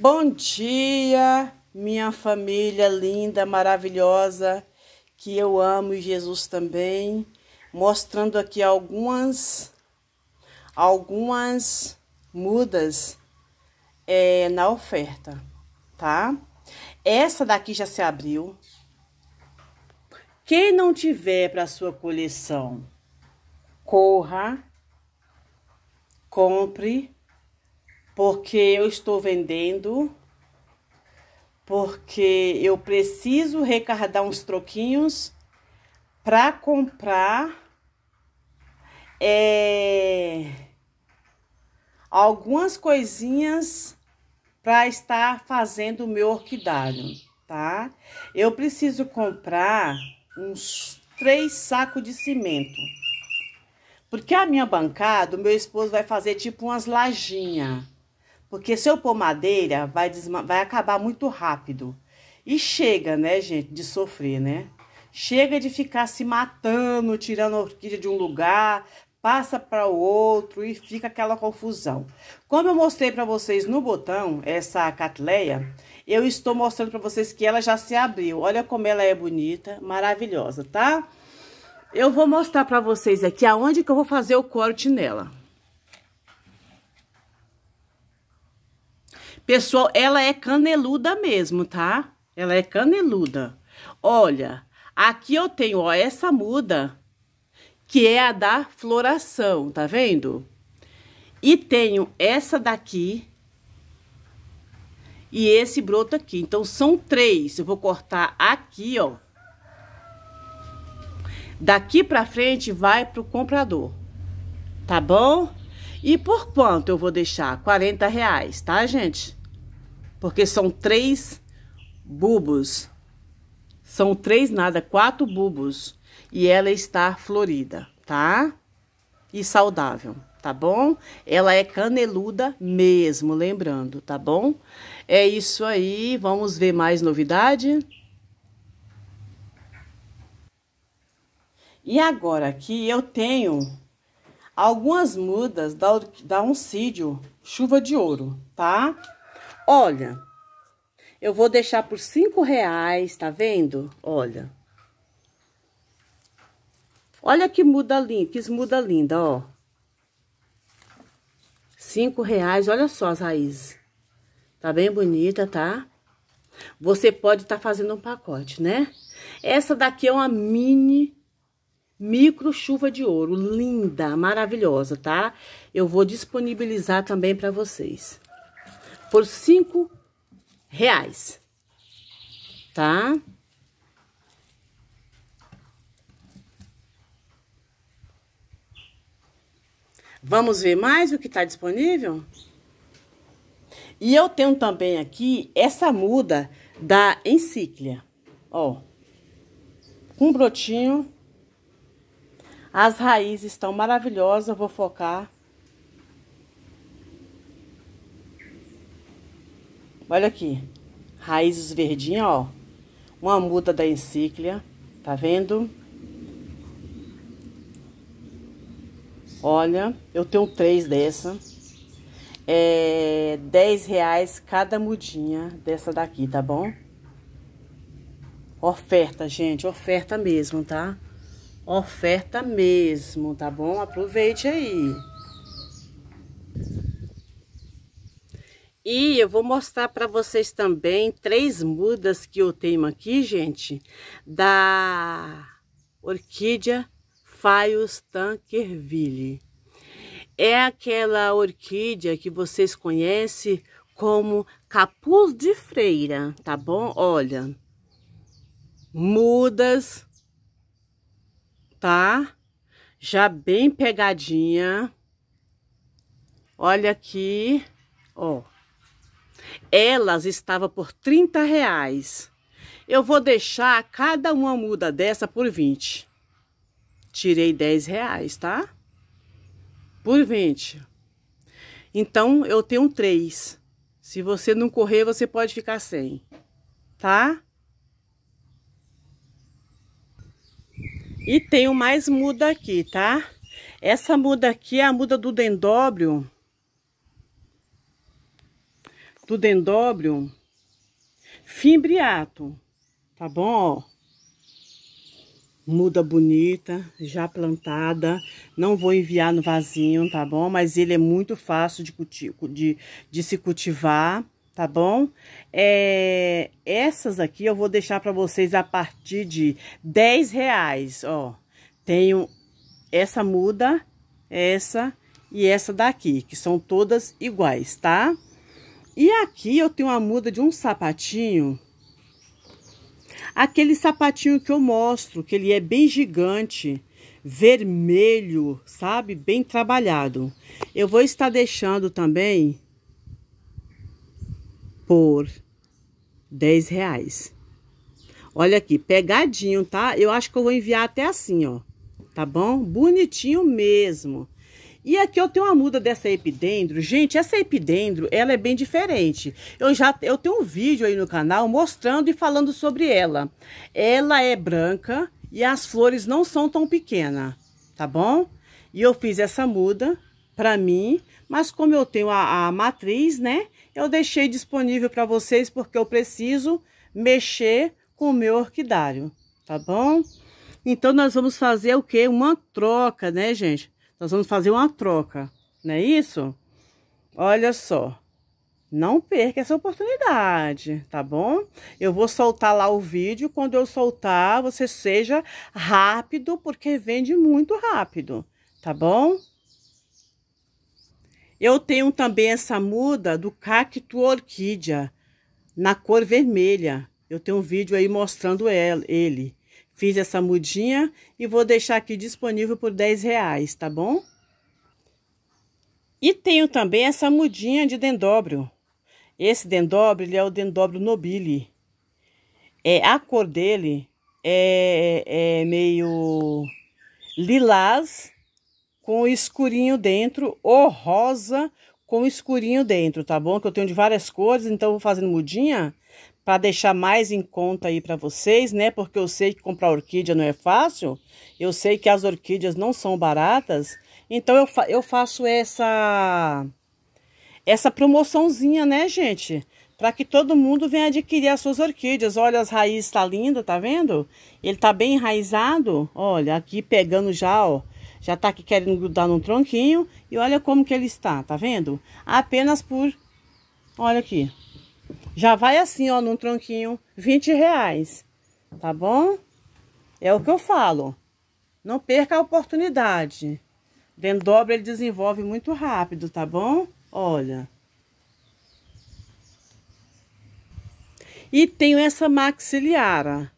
Bom dia, minha família linda, maravilhosa, que eu amo e Jesus também, mostrando aqui algumas algumas mudas é, na oferta, tá? Essa daqui já se abriu. Quem não tiver para sua coleção, corra, compre porque eu estou vendendo, porque eu preciso recardar uns troquinhos para comprar é, algumas coisinhas para estar fazendo o meu orquidário, tá? Eu preciso comprar uns três sacos de cimento. Porque a minha bancada, o meu esposo vai fazer tipo umas lajinhas. Porque se eu pôr madeira, vai, vai acabar muito rápido. E chega, né, gente, de sofrer, né? Chega de ficar se matando, tirando a orquídea de um lugar, passa para o outro e fica aquela confusão. Como eu mostrei para vocês no botão, essa catleia, eu estou mostrando para vocês que ela já se abriu. Olha como ela é bonita, maravilhosa, tá? Eu vou mostrar para vocês aqui aonde que eu vou fazer o corte nela. Pessoal, ela é caneluda mesmo, tá? Ela é caneluda. Olha, aqui eu tenho, ó, essa muda, que é a da floração, tá vendo? E tenho essa daqui e esse broto aqui. Então, são três. Eu vou cortar aqui, ó. Daqui pra frente vai pro comprador, tá bom? E por quanto eu vou deixar? 40 reais, tá, gente? Porque são três bubos, São três, nada, quatro bubos E ela está florida, tá? E saudável, tá bom? Ela é caneluda mesmo, lembrando, tá bom? É isso aí, vamos ver mais novidade? E agora aqui eu tenho Algumas mudas da, da Oncídio, chuva de ouro, tá? Olha, eu vou deixar por cinco reais, tá vendo? Olha. Olha que muda linda, que muda linda, ó. Cinco reais, olha só as raízes. Tá bem bonita, tá? Você pode estar tá fazendo um pacote, né? Essa daqui é uma mini micro chuva de ouro, linda, maravilhosa, tá? Eu vou disponibilizar também para vocês. Por cinco reais, tá? Vamos ver mais o que está disponível? E eu tenho também aqui essa muda da encíclia, ó. Com um brotinho as raízes estão maravilhosas, vou focar. Olha aqui, raízes verdinhas, ó. Uma muda da encíclia, tá vendo? Olha, eu tenho três dessa. É 10 reais cada mudinha dessa daqui, tá bom? Oferta, gente, oferta mesmo, tá? oferta mesmo, tá bom? Aproveite aí. E eu vou mostrar para vocês também três mudas que eu tenho aqui, gente, da orquídea Faios Tankerville. É aquela orquídea que vocês conhecem como capuz de freira, tá bom? Olha, mudas tá? Já bem pegadinha. Olha aqui, ó. Elas estavam por 30 reais. Eu vou deixar cada uma muda dessa por 20. Tirei 10 reais, tá? Por 20. Então, eu tenho três. Se você não correr, você pode ficar sem, tá? E tenho mais muda aqui, tá? Essa muda aqui é a muda do dendóbrio. Do dendóbrio fimbriato, tá bom? Muda bonita, já plantada. Não vou enviar no vasinho, tá bom? Mas ele é muito fácil de, de, de se cultivar tá bom? É, essas aqui eu vou deixar para vocês a partir de 10 reais, ó. Tenho essa muda, essa e essa daqui, que são todas iguais, tá? E aqui eu tenho uma muda de um sapatinho. Aquele sapatinho que eu mostro, que ele é bem gigante, vermelho, sabe? Bem trabalhado. Eu vou estar deixando também por 10 reais. Olha aqui, pegadinho, tá? Eu acho que eu vou enviar até assim, ó. Tá bom? Bonitinho mesmo. E aqui eu tenho uma muda dessa epidendro. Gente, essa epidendro, ela é bem diferente. Eu já eu tenho um vídeo aí no canal mostrando e falando sobre ela. Ela é branca e as flores não são tão pequenas, tá bom? E eu fiz essa muda para mim, mas como eu tenho a, a matriz, né, eu deixei disponível para vocês porque eu preciso mexer com o meu orquidário, tá bom? Então, nós vamos fazer o quê? Uma troca, né, gente? Nós vamos fazer uma troca, não é isso? Olha só, não perca essa oportunidade, tá bom? Eu vou soltar lá o vídeo, quando eu soltar, você seja rápido, porque vende muito rápido, tá bom? Eu tenho também essa muda do cacto orquídea, na cor vermelha. Eu tenho um vídeo aí mostrando ele. Fiz essa mudinha e vou deixar aqui disponível por 10 reais, tá bom? E tenho também essa mudinha de dendóbrio. Esse dendóbrio, ele é o dendóbrio nobile. É, a cor dele é, é meio lilás com escurinho dentro, ou rosa com escurinho dentro, tá bom? Que eu tenho de várias cores, então eu vou fazendo mudinha para deixar mais em conta aí para vocês, né? Porque eu sei que comprar orquídea não é fácil, eu sei que as orquídeas não são baratas, então eu, fa eu faço essa essa promoçãozinha, né, gente? Para que todo mundo venha adquirir as suas orquídeas. Olha, as raízes tá linda, tá vendo? Ele tá bem enraizado. Olha, aqui pegando já, ó, já tá aqui querendo grudar num tronquinho e olha como que ele está, tá vendo? Apenas por, olha aqui, já vai assim, ó, num tronquinho, 20 reais, tá bom? É o que eu falo, não perca a oportunidade. Dendobra ele desenvolve muito rápido, tá bom? Olha. E tenho essa maxiliara.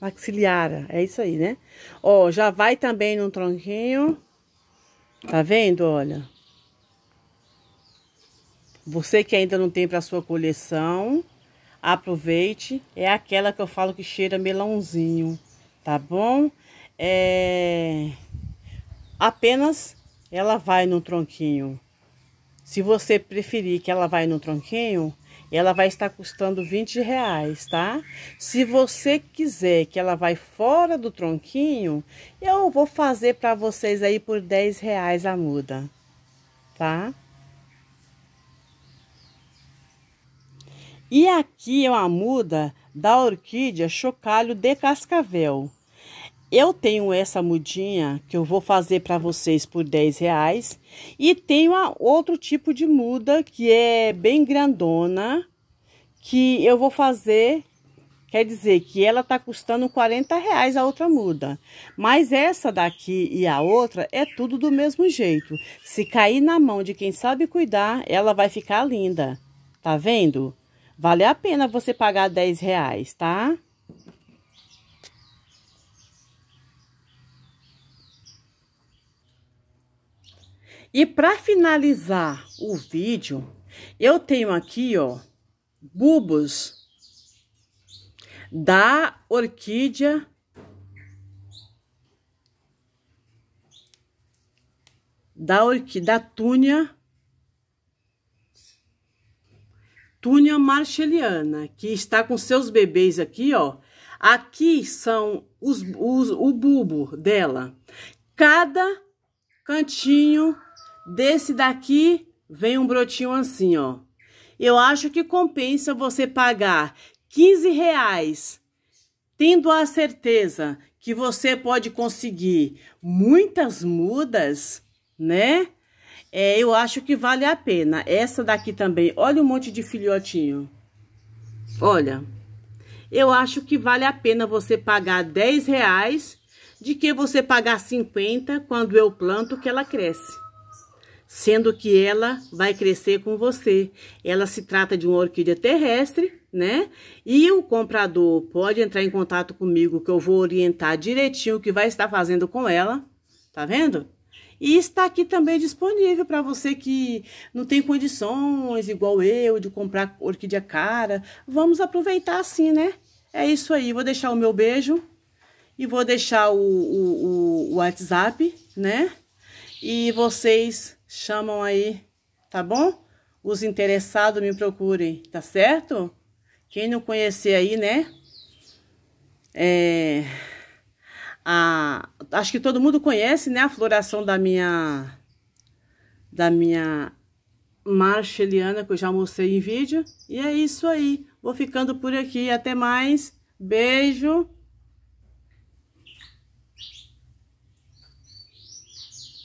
Maxiliara, é isso aí, né? Ó, já vai também num tronquinho. Tá vendo, olha? Você que ainda não tem para sua coleção, aproveite. É aquela que eu falo que cheira melãozinho, tá bom? É... Apenas ela vai no tronquinho. Se você preferir que ela vai no tronquinho, ela vai estar custando 20 reais, tá? Se você quiser que ela vai fora do tronquinho, eu vou fazer para vocês aí por 10 reais a muda, tá? E aqui é uma muda da orquídea chocalho de cascavel eu tenho essa mudinha que eu vou fazer para vocês por 10 reais. E tenho a outro tipo de muda que é bem grandona, que eu vou fazer, quer dizer que ela tá custando 40 reais a outra muda. Mas essa daqui e a outra é tudo do mesmo jeito. Se cair na mão de quem sabe cuidar, ela vai ficar linda, tá vendo? Vale a pena você pagar 10 reais, Tá? E para finalizar o vídeo, eu tenho aqui, ó, bulbos da orquídea da orquídea túnia túnia marcheliana, que está com seus bebês aqui, ó. Aqui são os, os o bulbo dela. Cada cantinho Desse daqui vem um brotinho assim, ó. Eu acho que compensa você pagar 15 reais, tendo a certeza que você pode conseguir muitas mudas, né? É, eu acho que vale a pena. Essa daqui também, olha um monte de filhotinho. Olha, eu acho que vale a pena você pagar 10 reais de que você pagar 50 quando eu planto que ela cresce sendo que ela vai crescer com você. Ela se trata de uma orquídea terrestre, né? E o comprador pode entrar em contato comigo que eu vou orientar direitinho o que vai estar fazendo com ela, tá vendo? E está aqui também disponível para você que não tem condições, igual eu, de comprar orquídea cara. Vamos aproveitar assim, né? É isso aí. Vou deixar o meu beijo e vou deixar o, o, o WhatsApp, né? E vocês chamam aí, tá bom? Os interessados me procurem, tá certo? Quem não conhecer aí, né? É, a, acho que todo mundo conhece, né? A floração da minha, da minha marcheliana, que eu já mostrei em vídeo. E é isso aí. Vou ficando por aqui. Até mais. Beijo.